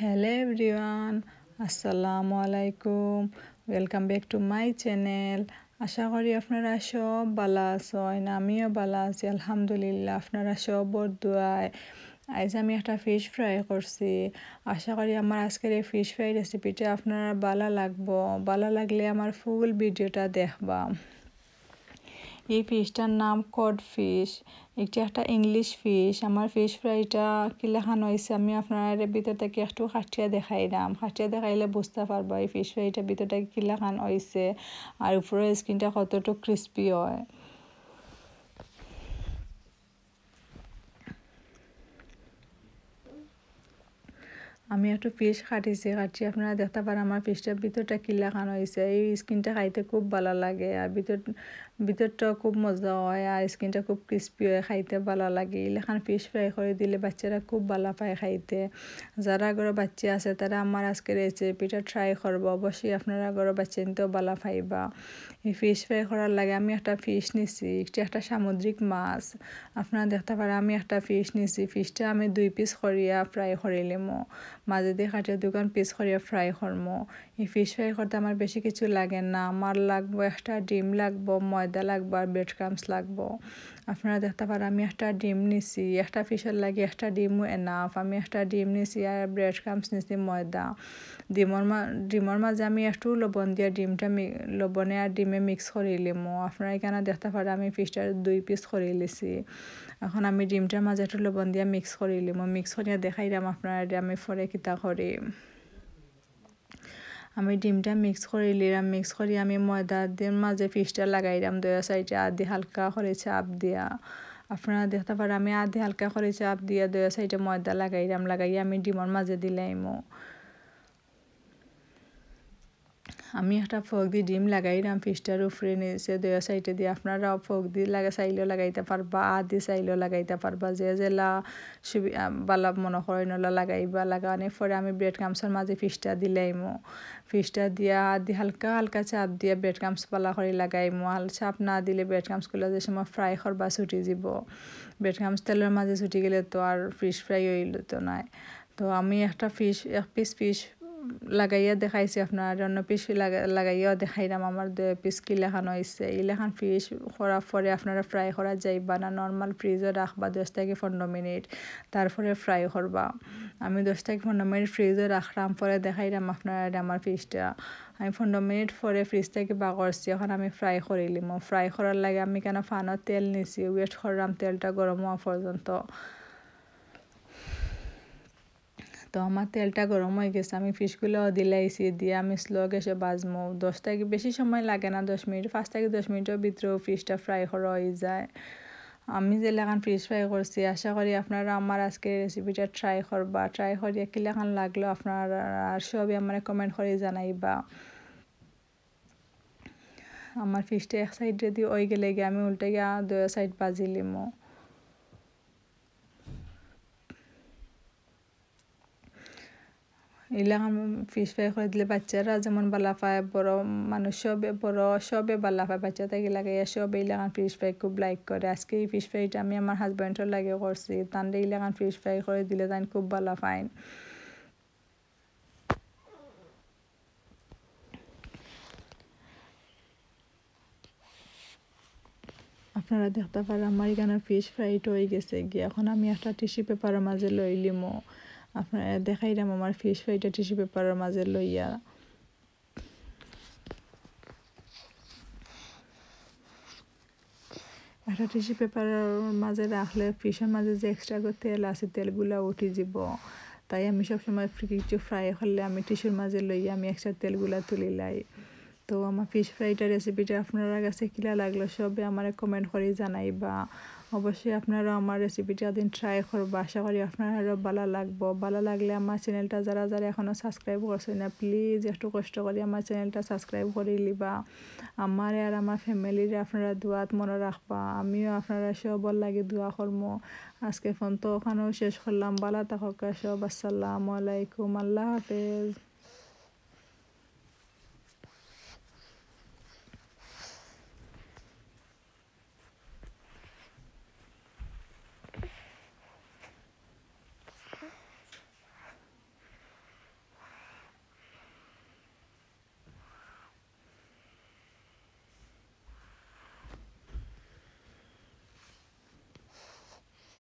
hello everyone আসসালামু আলাইকুম welcome back to my channel আশা করি আপনারা সব ভালো আছেন আমিও ভালো আছি আলহামদুলিল্লাহ আপনারা সব বরদুয়ায় আজ আমি একটা ফিশ ফ্রাই করছি আশা করি আমার আজকের এই ফিশ ফ্রাই রেসিপিটা আপনারা ভালো লাগবো ভালো লাগলে আমার ফুল ভিডিওটা দেখবা এই ফিশটার নাম কড ফিশ একটি একটা ইংলিশ ফিশ আমার ফিশ ফ্রাইটা কি লেখানো হয়েছে আমি আপনার ভিতর থেকে একটু দেখাই দেখাইলাম হাঁটিয়া দেখাইলে বুঝতে পারবো এই ফিশ ফ্রাইটার ভিতরটা কি লেখানো হয়েছে আর উপরের স্কিনটা কতটুকু ক্রিস্পি হয় আমি একটু পিস কাটিছি কাটি আপনারা দেখতে পারেন আমার পিসটার ভিতরটা কিলা লাগানো হয়েছে এই স্কিনটা খাইতে খুব ভালো লাগে আর ভিতর ভিতরটাও খুব মজা হয় আর স্কিনটা খুব ক্রিস্পি হয় খাইতে ভালো লাগে এলাকান পিস ফ্রাই করে দিলে বাচ্চারা খুব ভালো পায় খাইতে যারা ঘরে বাচ্চা আছে তারা আমার আজকে রেসিপিটা ট্রাই করব অবশ্যই আপনারা ঘরে বাচ্চা নিতেও ভালো পাইবা এই পিস ফ্রাই করার লাগে আমি একটা ফিস নিছি একটি একটা সামুদ্রিক মাছ আপনারা দেখতে পারেন আমি একটা ফিস নিছি ফিসটা আমি দুই পিস করিয়া ফ্রাই করিলাম মাজেদি খাটিয়া দোকান পিস করিয়া ফ্রাই করমো এই ফিশ ফ্রাই করতে আমার বেশি কিছু লাগে না আমার লাগবো একটা ডিম লাগবো ময়দা লাগবো আর ব্রেড ক্রামস লাগবো আপনারা দেখতে পারেন আমি একটা ডিম নিছি একটা ফিশের লাগে একটা ডিমও এনাফ আমি একটা ডিম নিছি আর ব্রেড ক্রামস নিছি ময়দা ডিমর মা ডিমর মাঝে আমি একটু লবণ দিয়া ডিমটা লবণে আর ডিমে মিক্স করে লিমো আপনারা এখানে দেখতে পারেন আমি ফিশটা দুই পিস করে লিছি এখন আমি ডিমটার মাঝে একটু লবণ দিয়া মিক্স করে লিমো মিক্স করিয়া দেখাইলাম আপনারা আমি ফরে কিতা কৰিম আমি ডিমটা মিক্স কৰি নিলাম মিক্স কৰি আমি ময়দা দিয়ে মাজে ফিসটা লাগাই দাম দুয়া সাইডে আধি হালকা করে চাপ দিয়া আপনারা দেখতে পারেন আমি আধি হালকা করে চাপ দিয়া দুয়া সাইডে ময়দা লাগাই দাম লাগাই আমি ডিমর মাঝে দিলাইমো আমি একটা ফোক দিয়ে ডিম লাগাইলাম ফিসটার উপরে নিচে দুয়া সাইডে দিয়ে আপনারাও ফোক দিয়ে লাগা চাইলেও লাগাইতে পারবা আদি দিয়ে চাইলেও লাগাইতে পারবা যে জেলা সুবি বালা মনে করে নলা লাগাইবা লাগানোর পরে আমি ব্রেড কামসার মাঝে ফিসটা দিলাইমো ফিসটা দিয়া আদি হালকা হালকা চাপ দিয়া ব্রেড কামস পালা করে লাগাইমো হাল চাপ না দিলে ব্রেড কামসগুলো যে সময় ফ্রাই করবা ছুটি যাব ব্রেড কামস তেলের মাঝে ছুটি গেলে তো আর ফিস ফ্রাই হইল তো নাই তো আমি একটা ফিস এক পিস ফিস লাগাইয়া দেখাইছি আপনার অন্য পিস লাগাইয়াও দেখাইলাম আমার পিস কি লেখানো হয়েছে এই লেখান ফিস করার পরে আপনারা ফ্রাই করা যাইবা না নর্মাল ফ্রিজে রাখবা দশ থেকে পনেরো মিনিট তারপরে ফ্রাই করবা আমি দশ থেকে পনেরো মিনিট ফ্রিজে রাখলাম পরে দেখাইলাম আপনার আমার ফিসটা আমি পনেরো মিনিট পরে ফ্রিজ থেকে বা করছি এখন আমি ফ্রাই করিলিম ফ্রাই করার লাগে আমি কেন ফানত তেল নিছি ওয়েট করলাম তেলটা গরম হওয়া পর্যন্ত তো আমার তেলটা গরম হয়ে গেছে আমি দিলে দিলাইছি দিয়ে আমি স্লো গেসে বাজমো দশ থেকে বেশি সময় লাগে না দশ মিনিট পাঁচ থেকে দশ মিনিটের ভিতরেও ফিশটা ফ্রাই করা হয়ে যায় আমি যে লাগান ফিশ ফ্রাই করছি আশা করি আপনারা আমার আজকে রেসিপিটা ট্রাই করবা ট্রাই করিয়া লাগান লাগলো আপনারা আর সবই আমার কমেন্ট করে জানাইবা আমার ফিশটা এক সাইড দিয়ে ওই গেলে গিয়ে আমি উল্টে গিয়ে দুই সাইড বাজি লিমো ইলাখান ফিস ফ্রাই করে দিলে বাচ্চারা যেমন বালা পায় বড় মানুষ সবে বড় সবে বালা পায় বাচ্চা থেকে লাগে সব ইলাখান ফিস ফ্রাই খুব লাইক করে আজকে এই ফিস ফ্রাইটা আমি আমার হাজব্যান্ডের লাগে করছি তান ইলাখান ফিস ফ্রাই করে দিলে তাই খুব বালা পায় আপনারা দেখতে পারেন আমার এখানে ফিস ফ্রাইট হয়ে গেছে গিয়ে এখন আমি একটা টিস্যু পেপারের মাঝে লইলিমো লিমো আপনারা দেখাইলাম আমার ফিশ ফ্রাইটা টিস্যু পেপারের মাঝে লইয়া একটা টিস্যু পেপারের মাঝে রাখলে ফিসের মাঝে যে এক্সট্রা করে তেল আছে তেলগুলা উঠে যাব তাই আমি সবসময় কিছু ফ্রাই করলে আমি টিস্যুর মাঝে লইয়া আমি এক্সট্রা তেলগুলা তুলি লাই তো আমার ফিশ ফ্রাইটা রেসিপিটা আপনারা কাছে কিলা লাগলো সবে আমার কমেন্ট করে জানাই বা অবশ্যই আপনারা আমার রেসিপিটা দিন ট্রাই করবো আশা করি আপনারও ভালো লাগবো ভালো লাগলে আমার চ্যানেলটা যারা যারা এখনও সাবস্ক্রাইব করছে না প্লিজ একটু কষ্ট করে আমার চ্যানেলটা সাবস্ক্রাইব করে লিবা আমার আর আমার ফ্যামিলির আপনারা দোয়াত মনে রাখবা আমিও আপনারা সবর লাগে দোয়া কর্ম আজকে ফোন তো ওখানেও শেষ করলাম ভালো থাকা সব আসসালামু আলাইকুম আল্লাহ হাফেজ